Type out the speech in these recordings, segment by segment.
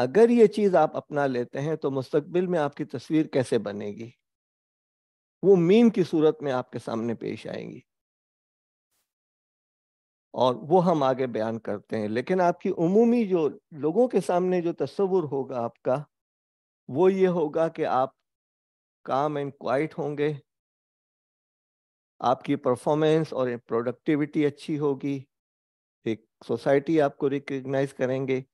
अगर ये चीज आप अपना लेते हैं तो मुस्तकबिल में आपकी तस्वीर कैसे बनेगी वो मीम की सूरत में आपके सामने पेश आएंगी और वो हम आगे बयान करते हैं लेकिन आपकी उमूमी जो लोगों के सामने जो तस्वुर होगा आपका वो ये होगा कि आप काम एंड क्वाइट होंगे आपकी परफॉर्मेंस और प्रोडक्टिविटी अच्छी होगी एक सोसाइटी आपको रिकग्नाइज करेंगे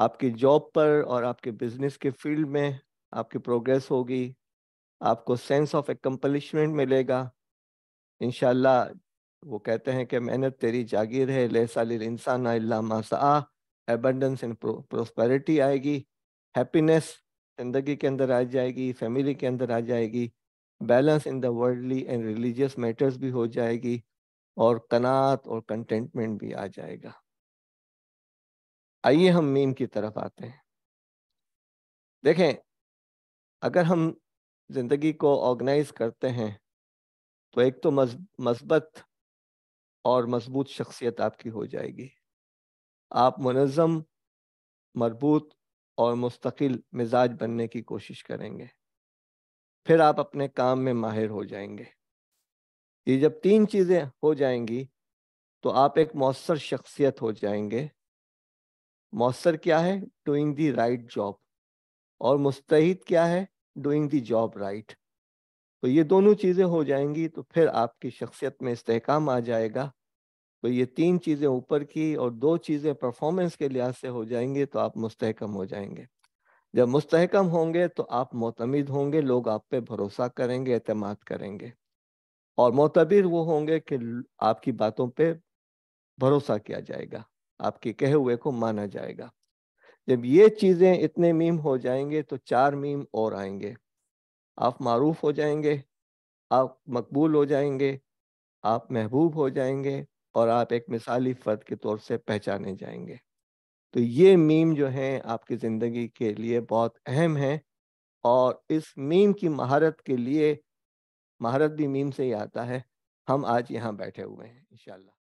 आपकी जॉब पर और आपके बिजनेस के फील्ड में आपकी प्रोग्रेस होगी आपको सेंस ऑफ एक्म्पलिशमेंट मिलेगा इन वो कहते हैं कि मेहनत तेरी जागीर है ले सालिल इंसान मासा एबंडेंस एंड प्रोस्पेरिटी आएगी हैप्पीनेस जिंदगी के अंदर आ जाएगी फैमिली के अंदर आ जाएगी balance in the worldly and religious matters भी हो जाएगी और कनात और कंटेंटमेंट भी आ जाएगा आइए हम मीम की तरफ आते हैं देखें अगर हम ज़िंदगी को ऑर्गेनाइज करते हैं तो एक तो मजबूत और मजबूत शख्सियत आपकी हो जाएगी आप मनज़म मजबूत और मुस्तकिल मिजाज बनने की कोशिश करेंगे फिर आप अपने काम में माहिर हो जाएंगे ये जब तीन चीज़ें हो जाएंगी तो आप एक मौसर शख्सियत हो जाएंगे मौसर क्या है डूइंग दी राइट जॉब और मुस्तहिद क्या है डूइंग दी जॉब राइट तो ये दोनों चीज़ें हो जाएंगी तो फिर आपकी शख्सियत में इस्तेकाम आ जाएगा तो ये तीन चीज़ें ऊपर की और दो चीज़ें परफॉर्मेंस के लिहाज से हो जाएंगी तो आप मुस्तकम हो जाएंगे जब मुस्तकम होंगे तो आप मोतमद होंगे लोग आप पे भरोसा करेंगे अतमाद करेंगे और मोतबिर वो होंगे कि आपकी बातों पे भरोसा किया जाएगा आपके कहे हुए को माना जाएगा जब ये चीज़ें इतने मीम हो जाएंगे तो चार मीम और आएंगे आप मरूफ हो जाएंगे आप मकबूल हो जाएंगे आप महबूब हो जाएंगे और आप एक मिसाली फ़र्द के तौर से पहचाने जाएंगे तो ये मीम जो हैं आपकी ज़िंदगी के लिए बहुत अहम हैं और इस मीम की महारत के लिए महारत भी मीम से ही आता है हम आज यहाँ बैठे हुए हैं इंशाल्लाह